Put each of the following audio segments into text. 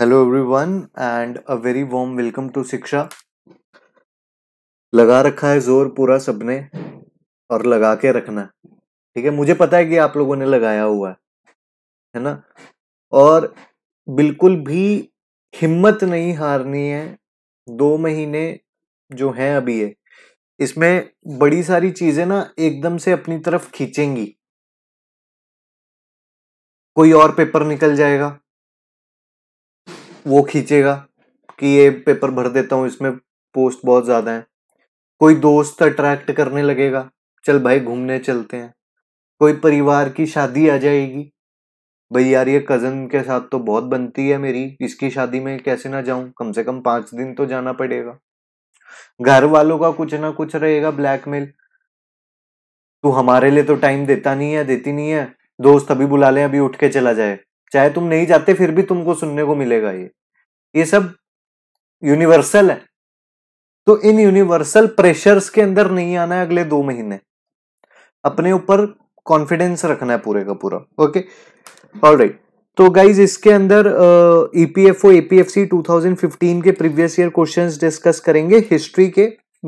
Hello everyone and a very warm welcome to Shiksha लगा रखा है जोर पूरा सबने और लगा के रखना है ठीक है मुझे पता है कि आप लोगों ने लगाया हुआ है है ना और बिल्कुल भी हिम्मत नहीं हारनी है दो महीने जो हैं अभी है इसमें बड़ी सारी चीजें ना एकदम से अपनी तरफ खींचेंगी कोई और पेपर निकल जाएगा वो खींचेगा कि ये पेपर भर देता हूँ इसमें पोस्ट बहुत ज़्यादा है कोई दोस्त अट्रैक्ट करने लगेगा चल भाई घूमने चलते हैं कोई परिवार की शादी आ जाएगी भाई यार ये कज़न के साथ तो बहुत बनती है मेरी इसकी शादी में कैसे ना जाऊं कम से कम पाँच दिन तो जाना पड़ेगा घर वालों का कुछ ना कुछ रहेगा ब्लैकमेल तू हमारे लिए तो टाइम देता नहीं है देती नहीं है दोस्त अभी बुला लें अभी उठ के चला जाए चाहे तुम नहीं जाते फिर भी तुमको सुनने को मिलेगा ये ये सब यूनिवर्सल है तो इन यूनिवर्सल प्रेशर्स के अंदर नहीं आना है अगले दो महीने अपने ऊपर कॉन्फिडेंस रखना है पूरे का पूरा ओके ऑलराइट तो गाइज इसके अंदर ईपीएफओ एपीएफसी 2015 के प्रीवियस ईयर क्वेश्चंस डिस्कस करेंगे हिस्ट्री के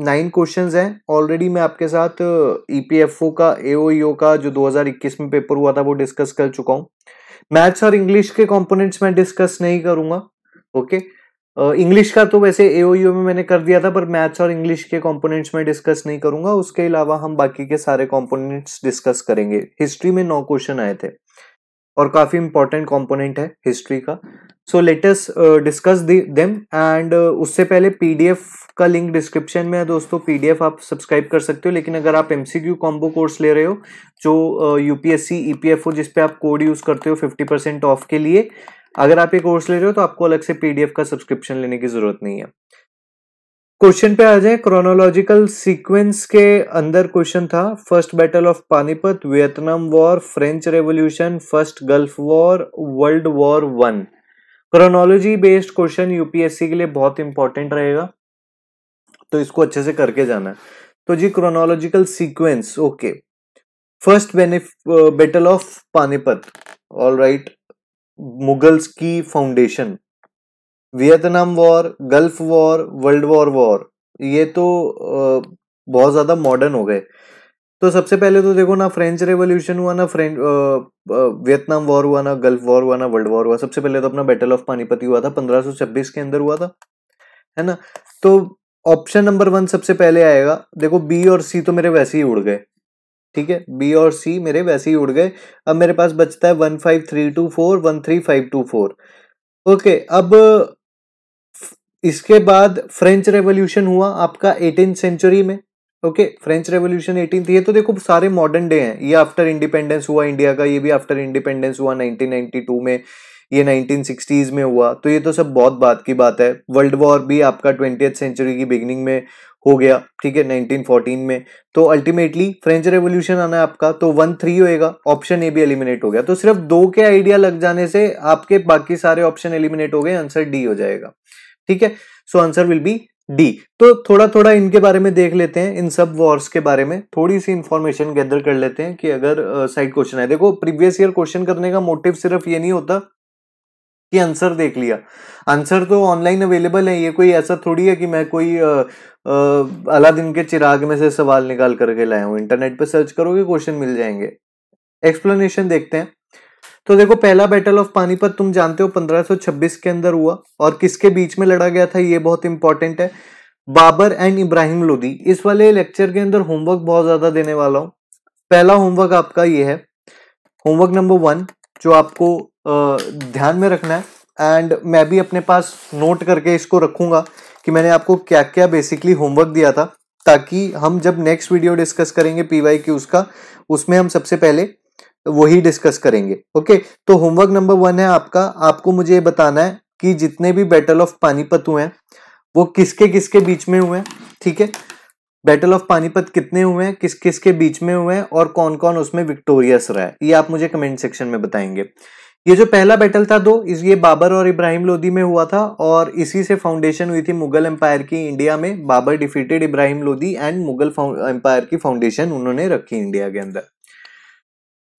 नाइन क्वेश्चंस हैं ऑलरेडी मैं आपके साथ ईपीएफओ uh, e का एओईओ e का जो 2021 में पेपर हुआ था वो डिस्कस कर चुका हूं मैथ्स और इंग्लिश के कंपोनेंट्स मैं डिस्कस नहीं करूंगा ओके इंग्लिश का तो वैसे ए में मैंने कर दिया था पर मैथ्स और इंग्लिश के कंपोनेंट्स में डिस्कस नहीं करूंगा उसके अलावा हम बाकी के सारे कंपोनेंट्स डिस्कस करेंगे हिस्ट्री में नौ क्वेश्चन आए थे और काफी इंपॉर्टेंट कंपोनेंट है हिस्ट्री का so latest discuss them and उससे पहले पीडीएफ का लिंक डिस्क्रिप्शन में है दोस्तों पीडीएफ आप सब्सक्राइब कर सकते हो लेकिन अगर आप एमसीक्यू कॉम्बो कोर्स ले रहे हो जो यूपीएससी ईपीएफओ e जिसपे आप कोड यूज करते हो फिफ्टी परसेंट ऑफ के लिए अगर आप ये कोर्स ले रहे हो तो आपको अलग से पीडीएफ का सब्सक्रिप्शन लेने की जरूरत नहीं है क्वेश्चन पे आ जाए क्रोनोलॉजिकल सीक्वेंस के अंदर क्वेश्चन था first battle of Panipat Vietnam war French revolution first gulf war world war one chronology based question UPSC के लिए बहुत इंपॉर्टेंट रहेगा तो इसको अच्छे से करके जाना तो जी chronological sequence okay first battle of Panipat all right Mughals की foundation Vietnam war gulf war world war war ये तो बहुत ज़्यादा मॉडर्न हो गए तो सबसे पहले तो देखो ना फ्रेंच रेवोल्यूशन हुआ ना फ्रेंच वियतनाम वॉर हुआ ना गल्फ वॉर हुआ ना वर्ल्ड वॉर हुआ सबसे पहले तो अपना बैटल ऑफ पानीपति हुआ था पंद्रह के अंदर हुआ था है ना तो ऑप्शन नंबर वन सबसे पहले आएगा देखो बी और सी तो मेरे वैसे ही उड़ गए ठीक है बी और सी मेरे वैसे ही उड़ गए अब मेरे पास बचता है one five three two four one three five two four okay अब इसके बाद फ्रेंच रेवोल्यूशन हुआ आपका एटीन सेंचुरी में ओके फ्रेंच रेवोल्यूशन एटीन ये तो देखो सारे मॉडर्न डे हैं ये आफ्टर इंडिपेंडेंस हुआ इंडिया का ये भी आफ्टर इंडिपेंडेंस हुआ 1992 में ये 1960s में हुआ तो ये तो सब बहुत बात की बात है वर्ल्ड वॉर भी आपका ट्वेंटी सेंचुरी की बिगिनिंग में हो गया ठीक है 1914 में तो अल्टीमेटली फ्रेंच रेवोल्यूशन आना है आपका तो वन थ्री होएगा ऑप्शन ए भी एलिमिनेट हो गया तो सिर्फ दो के आइडिया लग जाने से आपके बाकी सारे ऑप्शन एलिमिनेट हो गए आंसर डी हो जाएगा ठीक है so answer will be D तो थोड़ा थोड़ा इनके बारे में देख लेते हैं इन सब वॉर्स के बारे में थोड़ी सी इंफॉर्मेशन गैदर कर लेते हैं कि अगर साइड uh, क्वेश्चन है देखो प्रीवियस ईयर क्वेश्चन करने का मोटिव सिर्फ ये नहीं होता कि आंसर देख लिया आंसर तो ऑनलाइन अवेलेबल है ये कोई ऐसा थोड़ी है कि मैं कोई अला दिन के चिराग में से सवाल निकाल करके लाया हूँ इंटरनेट पर सर्च करोगे क्वेश्चन मिल जाएंगे एक्सप्लेनेशन देखते हैं तो देखो पहला बैटल ऑफ पानीपत तुम जानते हो 1526 के अंदर हुआ और किसके बीच में लड़ा गया था ये बहुत इंपॉर्टेंट है बाबर एंड इब्राहिम लोदी इस वाले लेक्चर के अंदर होमवर्क बहुत ज्यादा देने वाला हूँ पहला होमवर्क आपका ये है होमवर्क नंबर वन जो आपको ध्यान में रखना है एंड मैं भी अपने पास नोट करके इसको रखूँगा कि मैंने आपको क्या क्या बेसिकली होमवर्क दिया था ताकि हम जब नेक्स्ट वीडियो डिस्कस करेंगे पी वाई क्यूज का उसमें हम सबसे पहले वही डिस्कस करेंगे ओके तो होमवर्क नंबर वन है आपका आपको मुझे ये बताना है कि जितने भी बैटल ऑफ पानीपत हुए हैं वो किसके किसके बीच में हुए हैं ठीक है बैटल ऑफ पानीपत कितने हुए हैं किस किस के बीच में हुए हैं और कौन कौन उसमें विक्टोरियस रहा है ये आप मुझे कमेंट सेक्शन में बताएंगे ये जो पहला बैटल था दो इस ये बाबर और इब्राहिम लोदी में हुआ था और इसी से फाउंडेशन हुई थी मुगल एम्पायर की इंडिया में Babur defeated Ibrahim Lodi and Mughal empire की फाउंडेशन उन्होंने रखी इंडिया के अंदर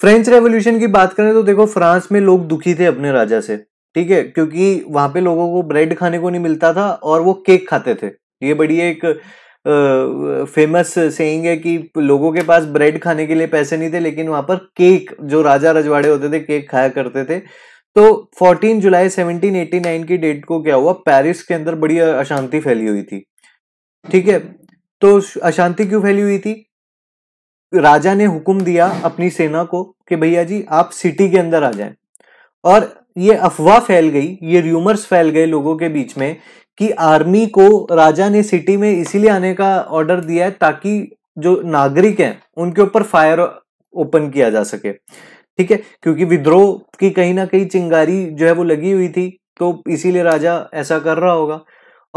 फ्रेंच रेवोल्यूशन की बात करें तो देखो फ्रांस में लोग दुखी थे अपने राजा से ठीक है क्योंकि वहां पे लोगों को ब्रेड खाने को नहीं मिलता था और वो केक खाते थे ये बड़ी एक फेमस सेइंग है कि लोगों के पास ब्रेड खाने के लिए पैसे नहीं थे लेकिन वहां पर केक जो राजा रजवाड़े होते थे केक खाया करते थे तो 14 जुलाई 1789 की डेट को क्या हुआ पेरिस के अंदर बड़ी अशांति फैली हुई थी ठीक है तो अशांति क्यों फैली हुई थी राजा ने हुक्म दिया अपनी सेना को कि भैया जी आप सिटी के अंदर आ जाएं और ये अफवाह फैल गई ये र्यूमर्स फैल गए लोगों के बीच में कि आर्मी को राजा ने सिटी में इसीलिए आने का ऑर्डर दिया है ताकि जो नागरिक हैं उनके ऊपर फायर ओपन किया जा सके ठीक है क्योंकि विद्रोह की कहीं ना कहीं चिंगारी जो है वो लगी हुई थी तो इसीलिए राजा ऐसा कर रहा होगा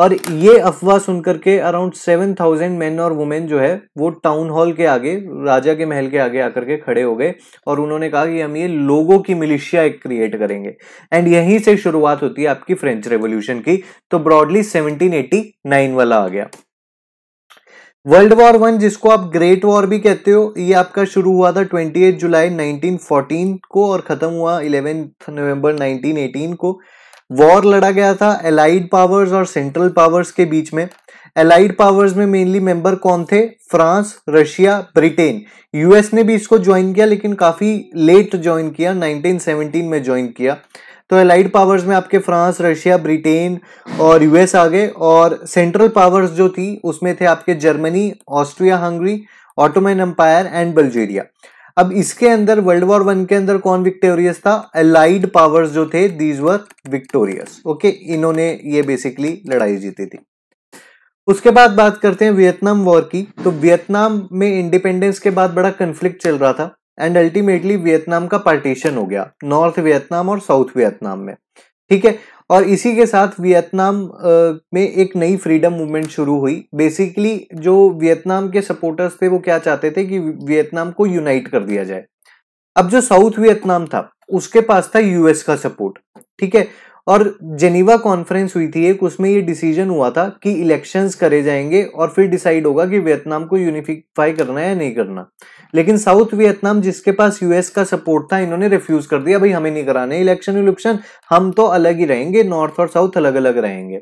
और ये अफवाह सुन करके अराउंड सेवन थाउजेंड मैन और वुमेन जो है वो टाउन हॉल के आगे राजा के महल के आगे आकर के खड़े हो गए और उन्होंने कहा कि हम ये लोगों की मिलिशिया एक क्रिएट करेंगे एंड यहीं से शुरुआत होती है आपकी फ्रेंच रेवोल्यूशन की तो ब्रॉडली सेवनटीन वाला आ गया वर्ल्ड वॉर वन जिसको आप ग्रेट वॉर भी कहते हो ये आपका शुरू हुआ था 28 जुलाई 1914 को और ख़त्म हुआ 11 नवंबर 1918 को वॉर लड़ा गया था एलाइड पावर्स और सेंट्रल पावर्स के बीच में एलाइड पावर्स में मेनली मेंबर कौन थे फ्रांस रशिया ब्रिटेन यूएस ने भी इसको ज्वाइन किया लेकिन काफ़ी लेट ज्वाइन किया 1917 में ज्वाइन किया तो एलाइड पावर्स में आपके फ्रांस रशिया ब्रिटेन और यूएस आ गए और सेंट्रल पावर्स जो थी उसमें थे आपके Germany Austria Hungary Ottoman empire and Bulgaria अब इसके अंदर वर्ल्ड वॉर वन के अंदर कौन विक्टोरियस था अलाइड पावर्स जो थे दीज वर विक्टोरियस ओके इन्होंने ये बेसिकली लड़ाई जीती थी उसके बाद बात करते हैं वियतनाम वॉर की तो वियतनाम में इंडिपेंडेंस के बाद बड़ा कन्फ्लिक्ट चल रहा था एंड अल्टीमेटली वियतनाम का पार्टीशन हो गया नॉर्थ वियतनाम और साउथ वियतनाम में ठीक है और इसी के साथ वियतनाम में एक नई फ्रीडम मूवमेंट शुरू हुई बेसिकली जो वियतनाम के सपोर्टर्स थे वो क्या चाहते थे कि वियतनाम को यूनाइट कर दिया जाए अब जो साउथ वियतनाम था उसके पास था यूएस का सपोर्ट ठीक है और जेनीवा कॉन्फ्रेंस हुई थी एक उसमें ये डिसीजन हुआ था कि इलेक्शंस करे जाएंगे और फिर डिसाइड होगा कि वियतनाम को यूनिफिफाई करना है या नहीं करना लेकिन साउथ वियतनाम जिसके पास यूएस का सपोर्ट था इन्होंने रिफ्यूज कर दिया भाई हमें नहीं कराने इलेक्शन इलेक्शन हम तो अलग ही रहेंगे नॉर्थ और साउथ अलग अलग रहेंगे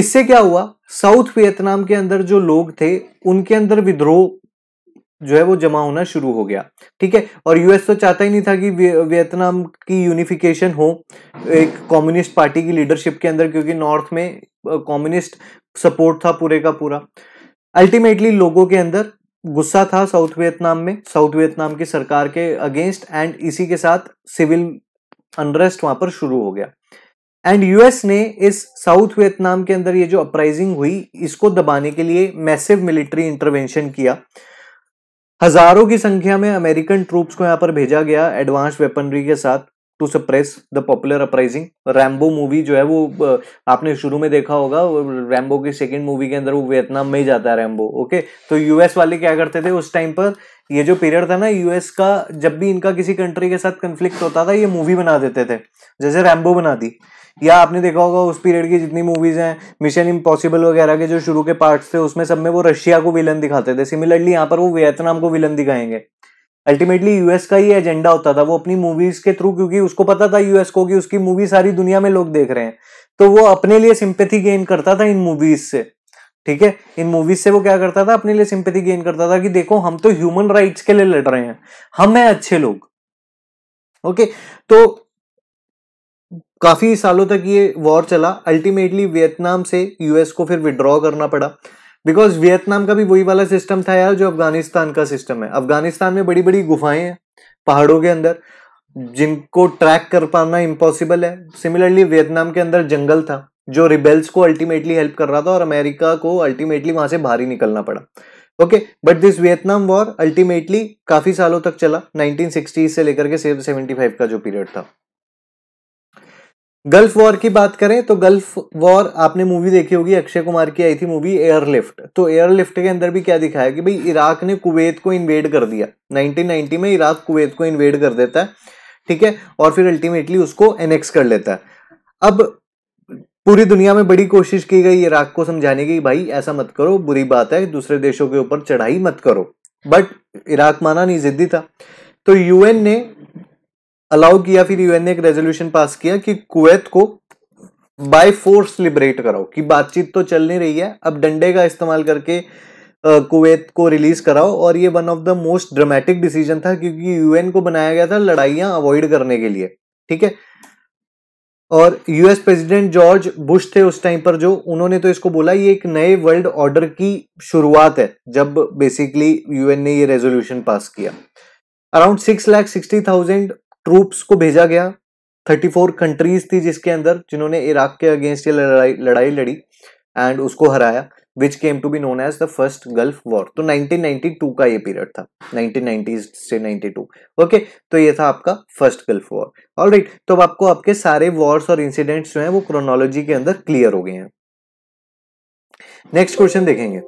इससे क्या हुआ साउथ वियतनाम के अंदर जो लोग थे उनके अंदर विद्रोह जो है वो जमा होना शुरू हो गया ठीक है और यूएस तो चाहता ही नहीं था कि वियतनाम की यूनिफिकेशन हो एक कम्युनिस्ट पार्टी की लीडरशिप के अंदर क्योंकि नॉर्थ में कम्युनिस्ट सपोर्ट था पूरे का पूरा अल्टीमेटली लोगों के अंदर गुस्सा था साउथ वियतनाम में साउथ वियतनाम की सरकार के अगेंस्ट एंड इसी के साथ सिविल अनरेस्ट वहां पर शुरू हो गया एंड यूएस ने इस साउथ वियतनाम के अंदर ये जो अपराइजिंग हुई इसको दबाने के लिए मैसिव मिलिट्री इंटरवेंशन किया हजारों की संख्या में अमेरिकन ट्रूप्स को यहाँ पर भेजा गया एडवांस वेपनरी के साथ to suppress the popular uprising Rambo movie जो है वो आपने शुरू में देखा होगा रैम्बो की सेकेंड मूवी के अंदर वो वियतनाम में ही जाता है रैम्बो ओके तो यूएस वाले क्या करते थे उस टाइम पर ये जो पीरियड था ना यूएस का जब भी इनका किसी कंट्री के साथ कंफ्लिक्ट होता था ये मूवी बना देते थे जैसे रैम्बो बना दी या आपने देखा होगा उस पीरियड की जितनी मूवीज हैं मिशन इम्पॉसिबल वगैरह के जो शुरू के पार्ट्स थे उसमें सब में वो रशिया को विलन दिखाते थे सिमिलरली यहाँ पर वो वियतनाम को विलन दिखाएंगे अल्टीमेटली यूएस का ही एजेंडा होता था वो अपनी मूवीज के थ्रू क्योंकि उसको पता था यूएस को कि उसकी मूवी सारी दुनिया में लोग देख रहे हैं तो वो अपने लिए सिंपथी गेन करता था इन मूवीज से ठीक है इन मूवीज से वो क्या करता था अपने लिए सिंपथी गेन करता था कि देखो हम तो ह्यूमन राइट्स के लिए लड़ रहे हैं हम हैं अच्छे लोग ओके तो काफ़ी सालों तक ये वॉर चला अल्टीमेटली वियतनाम से यूएस को फिर विड्रॉ करना पड़ा बिकॉज वियतनाम का भी वही वाला सिस्टम था यार जो अफगानिस्तान का सिस्टम है अफगानिस्तान में बड़ी बड़ी गुफाएं हैं पहाड़ों के अंदर जिनको ट्रैक कर पाना इम्पॉसिबल है सिमिलरली वियतनाम के अंदर जंगल था जो रिबेल्स को अल्टीमेटली हेल्प कर रहा था और अमेरिका को अल्टीमेटली वहां से बाहर ही निकलना पड़ा okay but this Vietnam war ultimately काफी सालों तक चला नाइनटीन से लेकर के सेवेंटी फाइव का जो पीरियड था गल्फ वॉर की बात करें तो गल्फ वॉर आपने मूवी देखी होगी अक्षय कुमार की आई थी मूवी एयरलिफ्ट तो एयरलिफ्ट के अंदर भी क्या दिखाया कि भाई इराक ने कुवैत को इन्वेड कर दिया 1990 में इराक कुवैत को इन्वेड कर देता है ठीक है और फिर अल्टीमेटली उसको एनेक्स कर लेता है अब पूरी दुनिया में बड़ी कोशिश की गई इराक को समझाने की भाई ऐसा मत करो बुरी बात है दूसरे देशों के ऊपर चढ़ाई मत करो बट इराक माना नहीं जिद्दी था तो यूएन ने अलाउ किया फिर यूएन ने एक रेजोल्यूशन पास किया कि कुवैत को बाय फोर्स लिबरेट कराओ कि बातचीत तो चल नहीं रही है अब डंडे का इस्तेमाल करके कुवैत को रिलीज कराओ और ये one of the most dramatic decision था क्योंकि यूएन को बनाया गया था लड़ाइयां अवॉइड करने के लिए ठीक है और यूएस प्रेसिडेंट जॉर्ज बुश थे उस टाइम पर जो उन्होंने तो इसको बोला ये एक नए वर्ल्ड ऑर्डर की शुरुआत है जब बेसिकली यूएन ने ये रेजोल्यूशन पास किया around six lakh sixty thousand troops को भेजा गया 34 कंट्रीज थी जिसके अंदर जिन्होंने इराक के अगेंस्ट ये लड़ाई लड़ाई लड़ी एंड उसको हराया which came to be known as the first gulf war तो 1992 का ये पीरियड था 1990 से 92 ओके okay, तो ये था आपका first gulf war all right तो अब आपको आपके सारे वॉर्स और इंसिडेंट्स जो हैं वो क्रोनोलॉजी के अंदर क्लियर हो गए हैं नेक्स्ट क्वेश्चन देखेंगे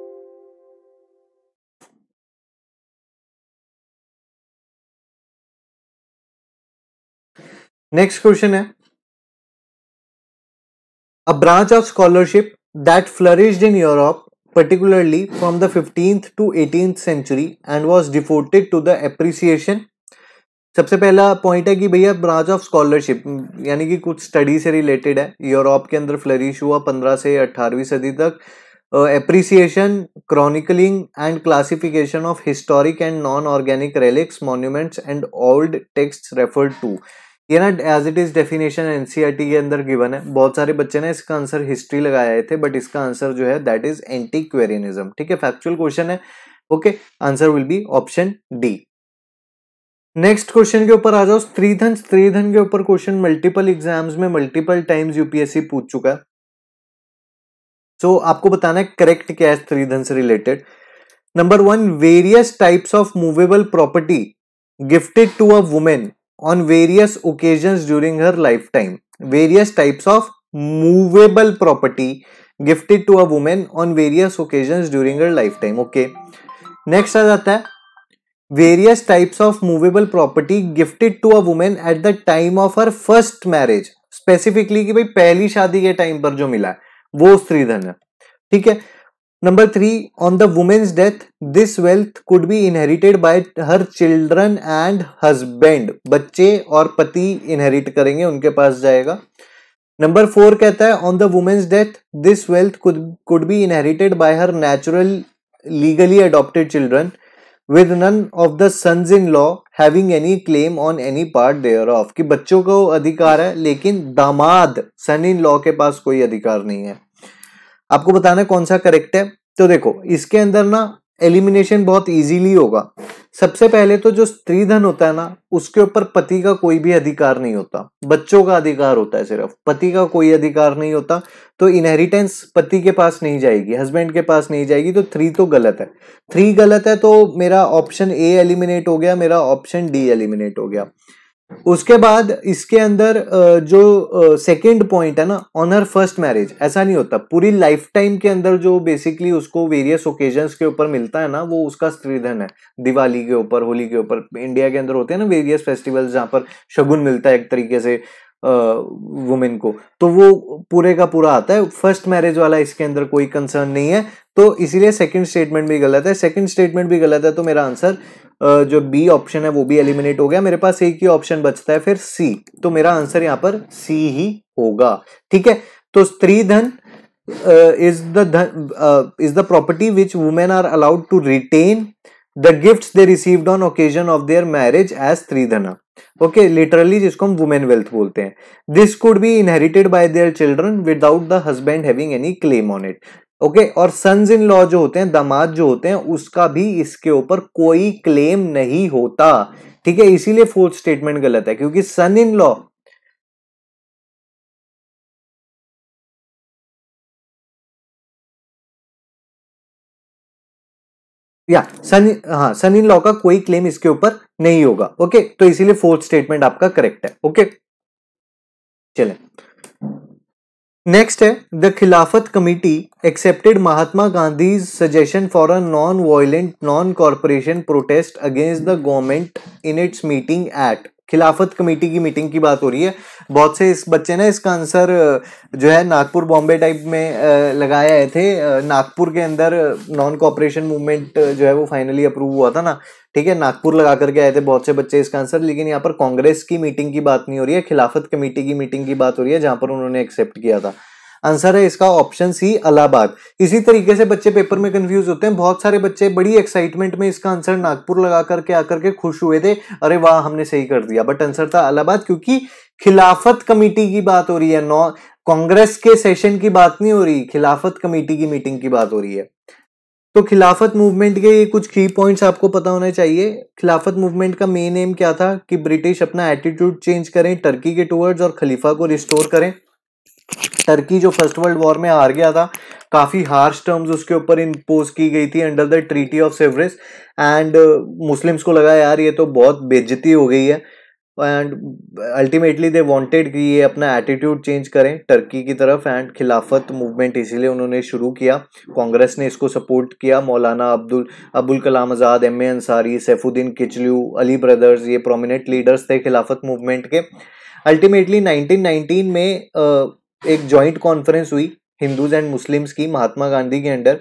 नेक्स्ट क्वेश्चन है a branch of scholarship that flourished in Europe particularly from the fifteenth to eighteen century and was डिफोटेड टू द appreciation सबसे पहला पॉइंट है कि भैया ब्रांच ऑफ स्कॉलरशिप यानी कि कुछ स्टडी से रिलेटेड है यूरोप के अंदर फ्लरिश हुआ पंद्रह से 18वीं सदी तक appreciation chronicling and classification of historic and non organic relics monuments and old text referred to ये ना as it is definition NCERT के अंदर गिवन है बहुत सारे बच्चे ने इसका आंसर हिस्ट्री लगाए थे बट इसका आंसर जो है दैट इज एंटीक्वेरियनिज्म ठीक है फैक्चुअल क्वेश्चन है okay answer will be option D next question के ऊपर आ जाओ स्त्रीधन स्त्रीधन के ऊपर क्वेश्चन मल्टीपल एग्जाम्स में मल्टीपल टाइम्स यूपीएससी पूछ चुका है सो so, आपको बताना है करेक्ट क्या है स्त्रीधन से related number one various types of movable property gifted to a women on various occasions during her lifetime. Various types of movable property gifted to a woman on various occasions during her lifetime. Okay. Next आ जाता है various types of movable property gifted to a women at the time of her first marriage specifically कि भाई पहली शादी के time पर जो मिला है वो स्त्रीधन है ठीक है number three on the women's death this wealth could be inherited by her children and husband बच्चे और पति इनहेरिट करेंगे उनके पास जाएगा नंबर फोर कहता है on the women's death this wealth could be inherited by her natural legally adopted children with none of the sons in law having any claim on any part thereof कि बच्चों को अधिकार है लेकिन दामाद सन in law के पास कोई अधिकार नहीं है आपको बताना कौन सा करेक्ट है तो देखो इसके अंदर ना एलिमिनेशन बहुत इजीली होगा सबसे पहले तो जो स्त्री धन होता है ना उसके ऊपर पति का कोई भी अधिकार नहीं होता बच्चों का अधिकार होता है सिर्फ पति का कोई अधिकार नहीं होता तो इनहेरिटेंस पति के पास नहीं जाएगी हस्बैंड के पास नहीं जाएगी तो थ्री तो गलत है थ्री गलत है तो मेरा ऑप्शन ए एलिमिनेट हो गया मेरा ऑप्शन डी एलिमिनेट हो गया उसके बाद इसके अंदर जो सेकेंड पॉइंट है ना ऑनर फर्स्ट मैरिज ऐसा नहीं होता पूरी लाइफ टाइम के अंदर जो बेसिकली उसको वेरियस ओकेजन के ऊपर मिलता है ना वो उसका स्त्रीधन है दिवाली के ऊपर होली के ऊपर इंडिया के अंदर होते हैं ना वेरियस फेस्टिवल्स जहाँ पर शगुन मिलता है एक तरीके से वुमेन को तो वो पूरे का पूरा आता है फर्स्ट मैरिज वाला इसके अंदर कोई कंसर्न नहीं है तो इसीलिए सेकंड स्टेटमेंट भी गलत है सेकंड स्टेटमेंट भी गलत है तो मेरा आंसर जो बी ऑप्शन है वो भी एलिमिनेट हो गया मेरे पास एक ही ऑप्शन बचता है फिर सी तो मेरा आंसर यहाँ पर सी ही होगा ठीक है तो stridhan is the is the property which women are allowed to retain the gift they received on occasion of their marriage as dhana okay literally जिसको हम वुमेन वेल्थ बोलते हैं this could be inherited by their children without the husband having any claim on it okay okay? और sons in law जो होते हैं दामाद जो होते हैं उसका भी इसके ऊपर कोई क्लेम नहीं होता ठीक है इसीलिए फोर्थ स्टेटमेंट गलत है क्योंकि सन इन लॉ या सन हाँ सन इन लॉ का कोई क्लेम इसके ऊपर नहीं होगा ओके तो इसीलिए फोर्थ स्टेटमेंट आपका करेक्ट है ओके चले Next, the Khilafat Committee accepted Mahatma Gandhi's suggestion for a non-violent, non-corporation protest against the government in its meeting at Khilafat committee की मीटिंग की बात हो रही है बहुत से इस बच्चे ने इसका आंसर जो है नागपुर बॉम्बे टाइप में लगाए आए थे नागपुर के अंदर नॉन कॉपरेशन मूवमेंट जो है वो फाइनली अप्रूव हुआ था ना ठीक है नागपुर लगा करके आए थे बहुत से बच्चे इसका आंसर लेकिन यहाँ पर कांग्रेस की मीटिंग की बात नहीं हो रही है खिलाफत कमेटी की मीटिंग की बात हो रही है जहाँ पर उन्होंने एक्सेप्ट किया था आंसर है इसका ऑप्शन सी अलाहाबाद इसी तरीके से बच्चे पेपर में कंफ्यूज होते हैं बहुत सारे बच्चे बड़ी एक्साइटमेंट में इसका आंसर नागपुर लगा करके आकर के खुश हुए थे अरे वाह हमने सही कर दिया बट आंसर था अलाहाबाद क्योंकि खिलाफत कमेटी की बात हो रही है नौ कांग्रेस के सेशन की बात नहीं हो रही खिलाफत कमेटी की मीटिंग की बात हो रही है तो खिलाफत मूवमेंट के ये कुछ की पॉइंट्स आपको पता होने चाहिए खिलाफत मूवमेंट का मेन एम क्या था कि ब्रिटिश अपना एटीट्यूड चेंज करें टर्की के टूवर्ड्स और खलीफा को रिस्टोर करें टर्की जो फर्स्ट वर्ल्ड वॉर में हार गया था काफ़ी हार्श टर्म्स उसके ऊपर इम्पोज की गई थी under the treaty of Sevres and Muslims को लगा यार ये तो बहुत बेज्जती हो गई है एंड अल्टीमेटली दे वांटेड कि ये अपना एटीट्यूड चेंज करें टर्की की तरफ एंड खिलाफत मूवमेंट इसीलिए उन्होंने शुरू किया कांग्रेस ने इसको सपोर्ट किया Maulana Abdul Abul Kalam Azad M A Ansari Saifuddin Kitchlew Ali brothers ये प्रोमिनेंट लीडर्स थे खिलाफत मूवमेंट के अल्टीमेटली 1919 में uh, एक जॉइंट कॉन्फ्रेंस हुई हिंदूज एंड मुस्लिम्स की महात्मा गांधी के अंडर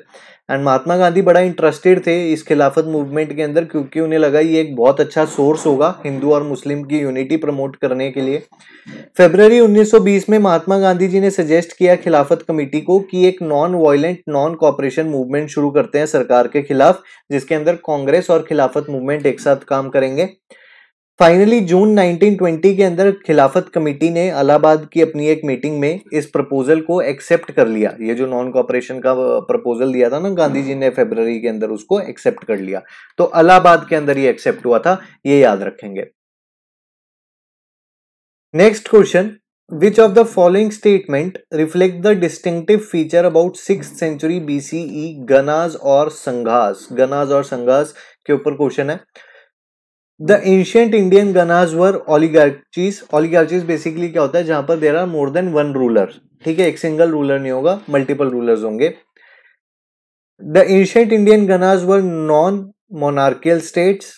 एंड महात्मा गांधी बड़ा इंटरेस्टेड थे इस खिलाफत मूवमेंट के अंदर क्योंकि उन्हें लगा ये एक बहुत अच्छा सोर्स होगा हिंदू और मुस्लिम की यूनिटी प्रमोट करने के लिए फेबररी 1920 में महात्मा गांधी जी ने सजेस्ट किया खिलाफत कमेटी को कि एक non violent non cooperation movement शुरू करते हैं सरकार के खिलाफ जिसके अंदर कांग्रेस और खिलाफत मूवमेंट एक साथ काम करेंगे फाइनली जून 1920 के अंदर खिलाफत कमेटी ने अलाहाबाद की अपनी एक मीटिंग में इस प्रपोजल को एक्सेप्ट कर लिया ये जो नॉन कॉपरेशन का प्रपोजल दिया था ना गांधी जी ने फेबररी के अंदर उसको एक्सेप्ट कर लिया तो अलाहाबाद के अंदर ये एक्सेप्ट हुआ था ये याद रखेंगे next question which of the following statement reflect the distinctive feature about six century BCE ganas और संघास गनाज और संघास के ऊपर क्वेश्चन है The ancient Indian Ganas were oligarchies. Oligarchies basically क्या होता है जहां पर there are more than one ruler ठीक है एक सिंगल रूलर नहीं होगा मल्टीपल रूलर होंगे the ancient Indian ganas were non monarchical states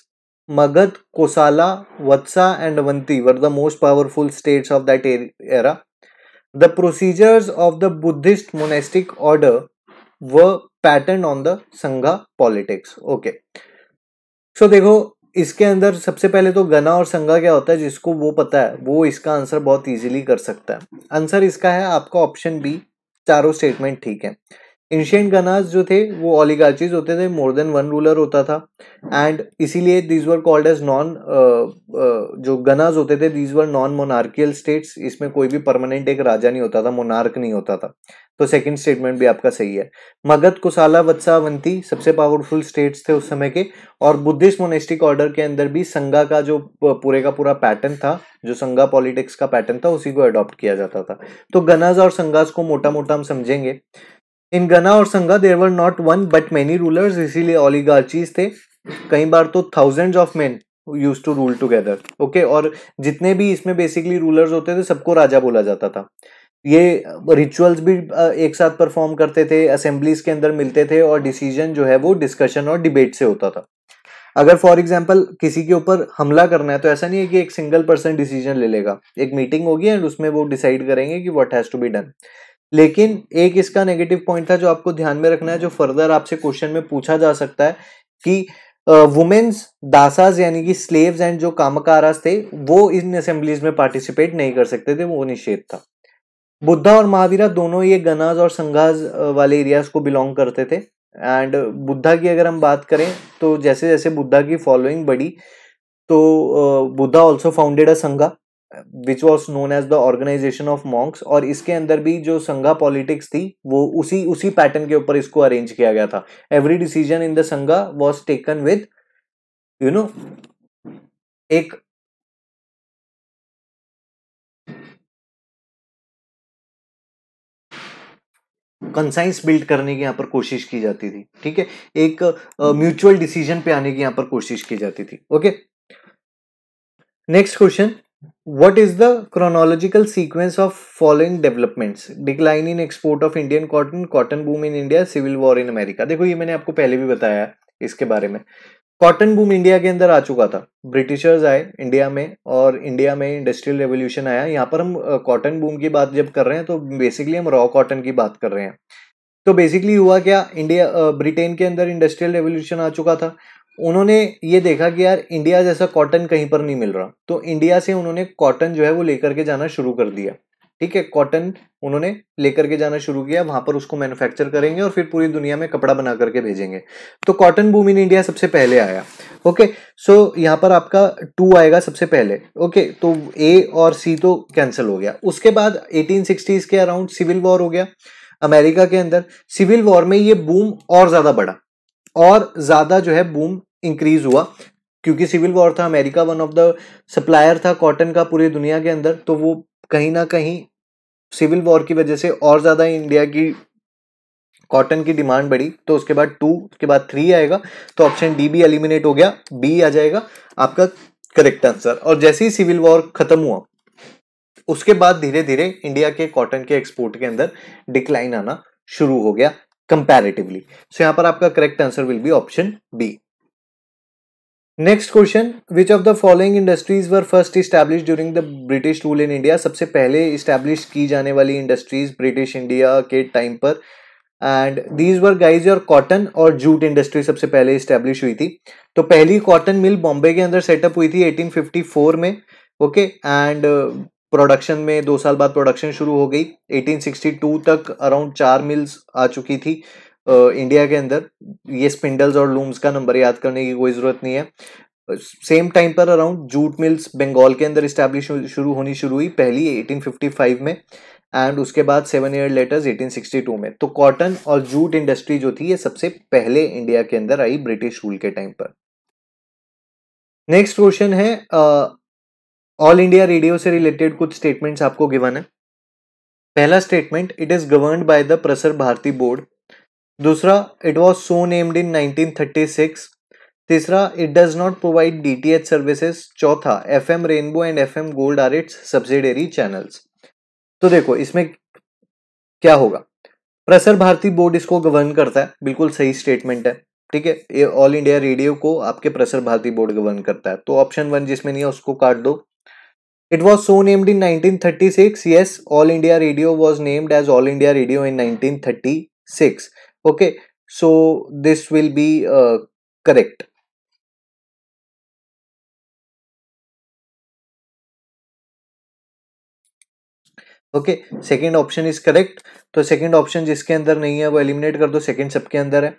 Magadha Kosala Vatsa and Vanti were the most powerful states of that era the procedures of the Buddhist monastic order were pattern on the sangha politics okay so देखो इसके अंदर सबसे पहले तो गना और संगा क्या होता है जिसको वो पता है वो इसका आंसर बहुत इजीली कर सकता है आंसर इसका है आपका ऑप्शन बी चारों स्टेटमेंट ठीक है एंशियंट गनाज जो थे वो ऑलिगार्चीज होते थे मोर देन वन रूलर होता था एंड इसीलिए these were called as non जो गनाज होते थे these were non monarchical states इसमें कोई भी परमानेंट एक राजा नहीं होता था मोनार्क नहीं होता था तो सेकंड स्टेटमेंट भी आपका सही है मगध कुशाला वत्सावंती सबसे पावरफुल स्टेट्स थे उस समय के और बुद्धिस्ट मोनेस्टिक ऑर्डर के अंदर भी संगा का जो पूरे का पूरा पैटर्न था जो संगा पॉलिटिक्स का पैटर्न था उसी को अडॉप्ट किया जाता था तो गनाज और संगाज को मोटा मोटा हम समझेंगे इन गना और sangha there were not one but many rulers इसीलिए ऑलीगार्चीज थे कई बार तो thousands of man use to rule together okay और जितने भी इसमें बेसिकली रूलर्स होते थे सबको राजा बोला जाता था ये रिचुअल्स भी एक साथ परफॉर्म करते थे असेंबलीज के अंदर मिलते थे और डिसीजन जो है वो डिस्कशन और डिबेट से होता था अगर फॉर एग्जाम्पल किसी के ऊपर हमला करना है तो ऐसा नहीं है कि एक सिंगल पर्सन डिसीजन ले लेगा एक मीटिंग होगी एंड उसमें वो डिसाइड करेंगे कि what has to be done लेकिन एक इसका नेगेटिव पॉइंट था जो आपको ध्यान में रखना है जो फर्दर आपसे क्वेश्चन में पूछा जा सकता है कि वुमेन्स दासाज यानी कि स्लेव्स एंड जो कामकाराज थे वो इन असेंबलीज में पार्टिसिपेट नहीं कर सकते थे वो निषेध था बुद्धा और महावीरा दोनों ये गनाज और संघाज वाले एरियाज को बिलोंग करते थे एंड बुद्धा की अगर हम बात करें तो जैसे जैसे बुद्धा की फॉलोइंग बढ़ी तो Buddha also founded a sangha which was known as the organization of monks और इसके अंदर भी जो संघा पॉलिटिक्स थी वो उसी उसी पैटर्न के ऊपर इसको अरेंज किया गया था every decision in the sangha was taken with you know एक कंसाइंस बिल्ड करने की यहां पर कोशिश की जाती थी ठीक है एक म्यूचुअल uh, डिसीजन पे आने की यहां पर कोशिश की जाती थी okay next question What is the chronological sequence of following developments? Decline in export of Indian cotton, cotton boom in India, civil war in America. देखो ये मैंने आपको पहले भी बताया इसके बारे में कॉटन बूम इंडिया के अंदर आ चुका था ब्रिटिशर्स आए इंडिया में और इंडिया में इंडस्ट्रियल रेवोल्यूशन आया यहाँ पर हम कॉटन बूम की बात जब कर रहे हैं तो बेसिकली हम रॉ कॉटन की बात कर रहे हैं तो बेसिकली हुआ क्या इंडिया ब्रिटेन के अंदर इंडस्ट्रियल रेवोल्यूशन आ चुका था उन्होंने ये देखा कि यार इंडिया जैसा कॉटन कहीं पर नहीं मिल रहा तो इंडिया से उन्होंने कॉटन जो है वो लेकर के जाना शुरू कर दिया ठीक है कॉटन उन्होंने लेकर के जाना शुरू किया वहां पर उसको मैन्युफैक्चर करेंगे और फिर पूरी दुनिया में कपड़ा बना करके भेजेंगे तो कॉटन बूम इन इंडिया सबसे पहले आया ओके सो यहाँ पर आपका टू आएगा सबसे पहले ओके तो ए और सी तो कैंसिल हो गया उसके बाद एटीन के अराउंड सिविल वॉर हो गया अमेरिका के अंदर सिविल वॉर में ये बूम और ज्यादा बढ़ा और ज़्यादा जो है बूम इंक्रीज हुआ क्योंकि सिविल वॉर था America one of the supplier था कॉटन का पूरी दुनिया के अंदर तो वो कहीं ना कहीं सिविल वॉर की वजह से और ज़्यादा इंडिया की कॉटन की डिमांड बढ़ी तो उसके बाद टू उसके बाद थ्री आएगा तो ऑप्शन डी भी एलिमिनेट हो गया बी आ जाएगा आपका करेक्ट आंसर और जैसे ही सिविल वॉर खत्म हुआ उसके बाद धीरे धीरे इंडिया के कॉटन के एक्सपोर्ट के अंदर डिक्लाइन आना शुरू हो गया कंपैरेटिवली सो यहां पर आपका correct answer will be option B next question which of the following industries were first establish during the British rule in India सबसे पहले इस्टेब्लिश की जाने वाली इंडस्ट्रीज ब्रिटिश इंडिया के टाइम पर and these were guys your cotton और jute industry सबसे पहले इस्टेब्लिश हुई थी तो पहली कॉटन मिल बॉम्बे के अंदर सेटअप हुई थी 1854 में ओके एंड प्रोडक्शन में दो साल बाद प्रोडक्शन शुरू हो गई 1862 तक अराउंड चार मिल्स आ चुकी थी इंडिया के अंदर ये स्पिंडल्स और लूम्स का नंबर याद करने की कोई ज़रूरत नहीं है सेम टाइम पर अराउंड जूट मिल्स बंगाल के अंदर इस्टेब्लिश शुरू होनी शुरू हुई पहली 1855 में एंड उसके बाद सेवन ईयर लेटर्स 1862 में तो कॉटन और जूट इंडस्ट्री जो थी ये सबसे पहले इंडिया के अंदर आई ब्रिटिश रूल के टाइम पर नेक्स्ट क्वेश्चन है ऑल इंडिया रेडियो से रिलेटेड कुछ स्टेटमेंट्स आपको गिवन है पहला statement it is govern by the Prasar Bharati board दूसरा it was so named in 1936 तीसरा it does not provide D T H services चौथा F M rainbow and F M gold are its subsidiary channels तो देखो इसमें क्या होगा प्रसर Bharati board इसको गवर्न करता है बिल्कुल सही स्टेटमेंट है ठीक है ये ऑल इंडिया रेडियो को आपके प्रसार भारती बोर्ड गवर्न करता है तो ऑप्शन वन जिसमें नहीं है उसको काट दो It was so named in 1936. Yes, All India Radio was named as All India Radio in 1936. Okay, so this will be uh, correct. Okay second option is correct तो सेकेंड ऑप्शन जिसके अंदर नहीं है वो एलिमिनेट कर दो second सबके अंदर है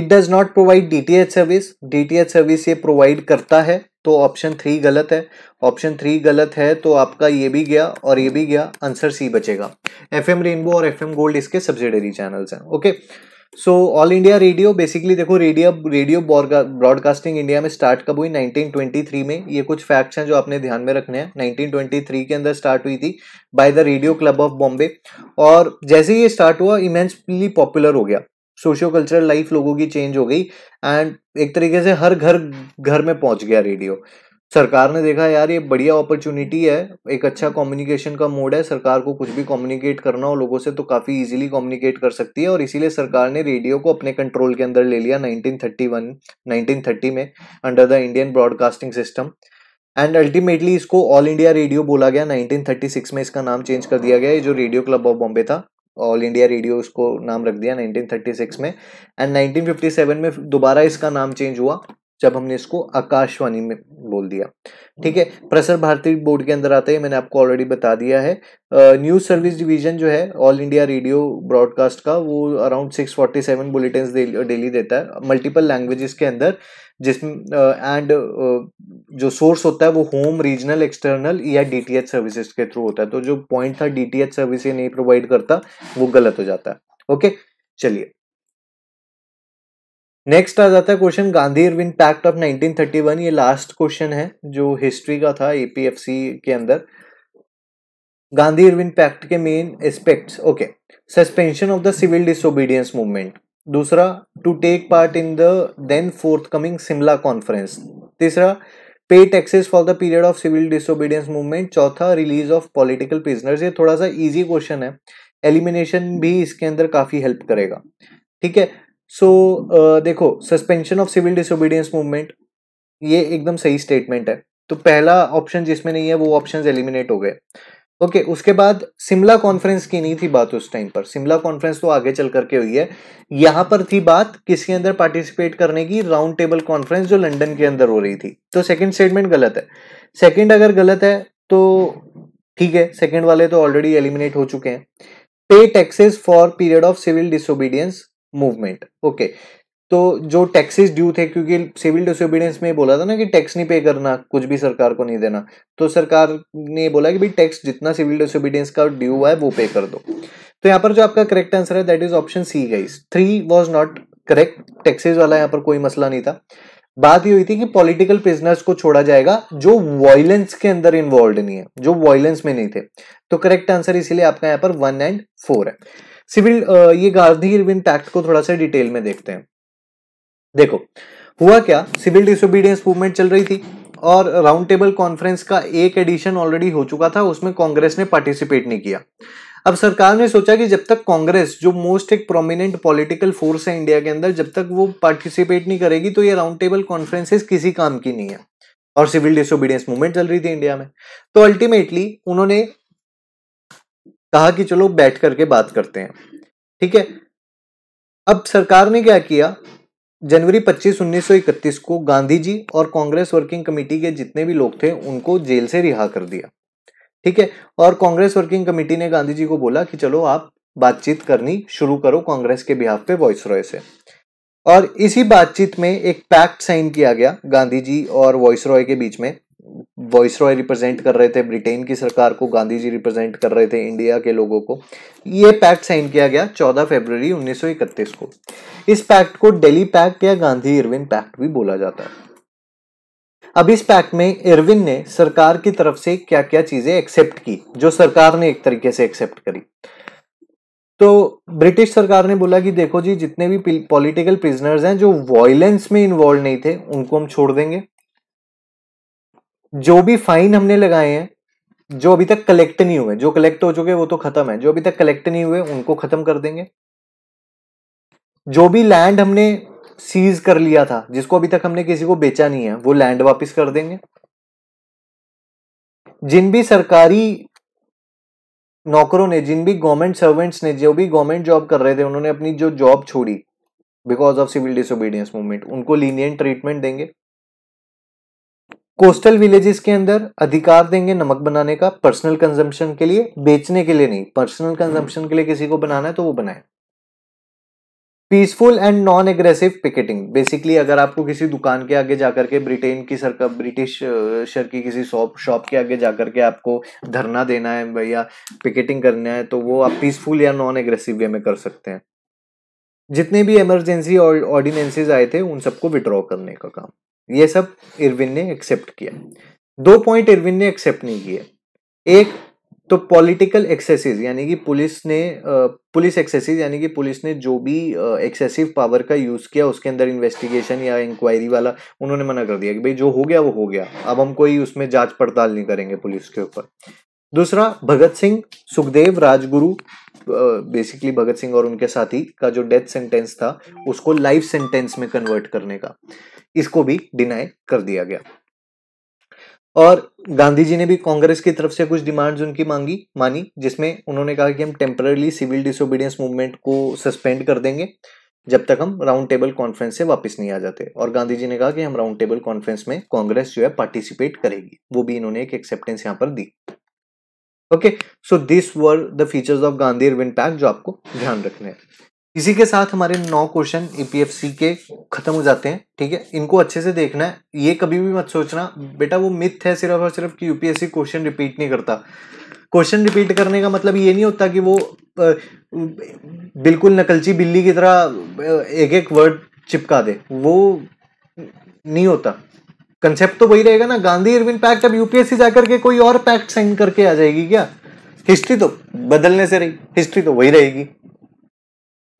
it does not provide D service D service ये प्रोवाइड करता है तो ऑप्शन थ्री गलत है ऑप्शन थ्री गलत है तो आपका ये भी गया और ये भी गया आंसर सी बचेगा एफ एम रेनबो और एफ एम गोल्ड इसके सब्सिडरी चैनल्स हैं okay so all India radio basically देखो रेडियो रेडियो ब्रॉडकास्टिंग इंडिया में स्टार्ट कब हुई 1923 में ये कुछ फैक्ट्स हैं जो आपने ध्यान में रखने हैं 1923 के अंदर स्टार्ट हुई थी by the radio club of Bombay और जैसे ही ये स्टार्ट हुआ इमेंसली पॉपुलर हो गया सोशियो कल्चरल लाइफ लोगों की चेंज हो गई एंड एक तरीके से हर घर घर में पहुंच गया रेडियो सरकार ने देखा यार ये बढ़िया अपॉर्चुनिटी है एक अच्छा कम्युनिकेशन का मोड है सरकार को कुछ भी कम्युनिकेट करना हो लोगों से तो काफ़ी इजीली कम्युनिकेट कर सकती है और इसीलिए सरकार ने रेडियो को अपने कंट्रोल के अंदर ले लिया 1931 1930 में under the Indian broadcasting system and ultimately इसको ऑल इंडिया रेडियो बोला गया 1936 में इसका नाम चेंज कर दिया गया ये जो रेडियो क्लब ऑफ बॉम्बे था ऑल इंडिया रेडियो इसको नाम रख दिया 1936 में एंड 1957 में दोबारा इसका नाम चेंज हुआ जब हमने इसको आकाशवाणी में बोल दिया ठीक है हम्म। प्रसार भारती बोर्ड के अंदर आता है मैंने आपको ऑलरेडी बता दिया है न्यूज सर्विस डिवीजन जो है ऑल इंडिया रेडियो ब्रॉडकास्ट का वो अराउंड 647 बुलेटिन डेली देता है मल्टीपल लैंग्वेजेस के अंदर जिसमें एंड जो सोर्स होता है वो होम रीजनल एक्सटर्नल या एच सर्विसेज के थ्रू होता है तो जो पॉइंट था एच सर्विस नहीं प्रोवाइड करता वो गलत हो जाता है ओके चलिए नेक्स्ट आ जाता है question Gandhi Irwin pact of 1931 ये लास्ट क्वेश्चन है जो हिस्ट्री का था एपीएफसी के अंदर गांधी इरविन पैक्ट के main aspects okay suspension of the civil disobedience movement दूसरा to take part in the then forthcoming Shimla conference तीसरा pay taxes for the period of civil disobedience movement चौथा release of political prisoners ये थोड़ा सा easy question है elimination भी इसके अंदर काफ़ी हेल्प करेगा ठीक है सो so, देखो suspension of civil disobedience movement ये एकदम सही स्टेटमेंट है तो पहला ऑप्शन जिसमें नहीं है वो ऑप्शन एलिमिनेट हो गए ओके okay, उसके बाद शिमला कॉन्फ्रेंस की नहीं थी बात उस टाइम पर शिमला कॉन्फ्रेंस तो आगे चल करके हुई है यहां पर थी बात किसके अंदर पार्टिसिपेट करने की राउंड टेबल कॉन्फ्रेंस जो लंदन के अंदर हो रही थी तो सेकंड स्टेटमेंट गलत है सेकंड अगर गलत है तो ठीक है सेकंड वाले तो ऑलरेडी एलिमिनेट हो चुके हैं pay taxes for period of civil disobedience movement okay तो जो टैक्सेस ड्यू थे क्योंकि सिविल डिसोबीडियंस में बोला था ना कि टैक्स नहीं पे करना कुछ भी सरकार को नहीं देना तो सरकार ने बोला कि भाई टैक्स जितना सिविल डिसोबीडियंस का ड्यू हुआ है वो पे कर दो तो यहाँ पर जो आपका करेक्ट आंसर है that is option C guys three was not correct taxes वाला यहाँ पर कोई मसला नहीं था बात ये हुई थी कि पॉलिटिकल प्रिजनर्स को छोड़ा जाएगा जो वॉयलेंस के अंदर इन्वॉल्व नहीं है जो वॉयलेंस में नहीं थे तो करेक्ट आंसर इसीलिए आपका यहाँ पर वन एंड फोर है सिविल ये गांधी इरविन एक्ट को थोड़ा सा डिटेल में देखते हैं देखो हुआ क्या सिविल डिसोबीडियंस मूवमेंट चल रही थी और राउंड टेबल कॉन्फ्रेंस का एक एडिशन ऑलरेडी हो चुका था उसमें कांग्रेस ने पार्टिसिपेट नहीं किया अब सरकार ने सोचा कि जब तक कांग्रेस जो मोस्ट एक प्रोमिनेंट पॉलिटिकल फोर्स है इंडिया के अंदर जब तक वो पार्टिसिपेट नहीं करेगी तो ये राउंड टेबल कॉन्फ्रेंसेस किसी काम की नहीं है और सिविल डिसोबीडियंस मूवमेंट चल रही थी इंडिया में तो अल्टीमेटली उन्होंने कहा कि चलो बैठ करके बात करते हैं ठीक है अब सरकार ने क्या किया जनवरी 25 1931 को गांधी जी और कांग्रेस वर्किंग कमेटी के जितने भी लोग थे उनको जेल से रिहा कर दिया ठीक है और कांग्रेस वर्किंग कमेटी ने गांधी जी को बोला कि चलो आप बातचीत करनी शुरू करो कांग्रेस के बिहाफ पे वॉइस रॉय से और इसी बातचीत में एक पैक्ट साइन किया गया गांधी जी और वॉइस रॉय के बीच में वॉइस रॉय रिप्रेजेंट कर रहे थे ब्रिटेन की सरकार को गांधी जी रिप्रेजेंट कर रहे थे इंडिया के लोगों को ये पैक्ट साइन किया गया 14 फरवरी 1931 को इस पैक्ट को डेली पैक्ट या गांधी इरविन पैक्ट भी बोला जाता है अब इस पैक्ट में इरविन ने सरकार की तरफ से क्या क्या चीजें एक्सेप्ट की जो सरकार ने एक तरीके से एक्सेप्ट करी तो ब्रिटिश सरकार ने बोला कि देखो जी जितने भी पॉलिटिकल प्रिजनर्स हैं जो वॉयलेंस में इन्वॉल्व नहीं थे उनको हम छोड़ देंगे जो भी फाइन हमने लगाए हैं जो अभी तक कलेक्ट नहीं हुए जो कलेक्ट हो चुके वो तो खत्म है जो अभी तक कलेक्ट नहीं हुए उनको खत्म कर देंगे जो भी लैंड हमने सीज कर लिया था जिसको अभी तक हमने किसी को बेचा नहीं है वो लैंड वापस कर देंगे जिन भी सरकारी नौकरों ने जिन भी गवर्नमेंट सर्वेंट्स ने जो भी गवर्नमेंट जॉब कर रहे थे उन्होंने अपनी जो जॉब छोड़ी because of civil disobedience movement उनको लीनियन ट्रीटमेंट देंगे कोस्टल विलेजेस के अंदर अधिकार देंगे नमक बनाने का पर्सनल कंजम्पशन के लिए बेचने के लिए नहीं पर्सनल कंजम्पशन के लिए किसी को बनाना है तो वो बनाए peaceful and non aggressive picketing basically अगर आपको किसी दुकान के आगे जाकर के ब्रिटेन की सरकार ब्रिटिश शर की किसी शॉप शॉप के आगे जाकर के आपको धरना देना है भैया पिकेटिंग करना है तो वो आप पीसफुल या नॉन एग्रेसिव वे में कर सकते हैं जितने भी इमरजेंसी ऑर्डिनेंसेज आए थे उन सबको विड्रॉ करने का काम ये सब इरविन ने एक्सेप्ट किया दो पॉइंट इरविन ने एक्सेप्ट नहीं किए एक तो पॉलिटिकल एक्सेसिस यानी कि पुलिस ने पुलिस एक्सेसिस यानी कि पुलिस ने जो भी एक्सेसिव पावर का यूज़ किया उसके अंदर इन्वेस्टिगेशन या इंक्वायरी वाला उन्होंने मना कर दिया कि भाई जो हो गया वो हो गया अब हम कोई उसमें जांच पड़ताल नहीं करेंगे पुलिस के ऊपर दूसरा भगत सिंह सुखदेव राजगुरु बेसिकली भगत सिंह और उनके साथी का जो डेथ सेंटेंस था उसको लाइफ सेंटेंस में कन्वर्ट करने का इसको भी डिनाई कर दिया गया और गांधी जी ने भी कांग्रेस की तरफ से कुछ डिमांड्स उनकी मांगी मानी जिसमें उन्होंने कहा कि हम टेम्परली सिविल डिसोबीडियंस मूवमेंट को सस्पेंड कर देंगे जब तक हम राउंड टेबल कॉन्फ्रेंस से वापस नहीं आ जाते और गांधी जी ने कहा कि हम राउंड टेबल कॉन्फ्रेंस में कांग्रेस जो है पार्टिसिपेट करेगी वो भी इन्होंने एक एक्सेप्टेंस यहाँ पर दी okay so this were the features of Gandhi Irwin pact जो आपको ध्यान रखने हैं इसी के साथ हमारे नौ क्वेश्चन ईपीएफसी e के खत्म हो जाते हैं ठीक है इनको अच्छे से देखना है ये कभी भी मत सोचना बेटा वो मिथ है सिर्फ और सिर्फ कि यूपीएससी क्वेश्चन रिपीट नहीं करता क्वेश्चन रिपीट करने का मतलब ये नहीं होता कि वो बिल्कुल नकलची बिल्ली की तरह एक एक वर्ड चिपका दे वो नहीं होता कंसेप्ट तो वही रहेगा ना गांधी इरविन पैक्ट अब यूपीएससी जाकर के कोई और पैक्ट साइन करके आ जाएगी क्या हिस्ट्री तो बदलने से रही हिस्ट्री तो वही रहेगी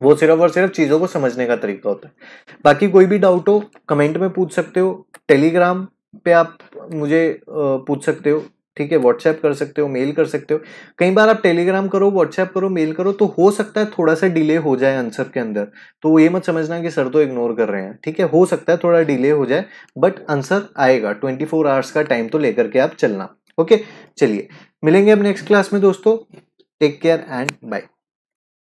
वो सिर्फ और सिर्फ चीजों को समझने का तरीका होता है बाकी कोई भी डाउट हो कमेंट में पूछ सकते हो टेलीग्राम पे आप मुझे पूछ सकते हो ठीक है व्हाट्सएप कर सकते हो मेल कर सकते हो कई बार आप टेलीग्राम करो व्हाट्सएप करो मेल करो तो हो सकता है थोड़ा सा डिले हो जाए आंसर के अंदर तो ये मत समझना कि सर तो इग्नोर कर रहे हैं ठीक है हो सकता है थोड़ा डिले हो जाए बट आंसर आएगा ट्वेंटी फोर आवर्स का टाइम तो लेकर के आप चलना ओके चलिए मिलेंगे अब नेक्स्ट क्लास में दोस्तों टेक केयर एंड बाय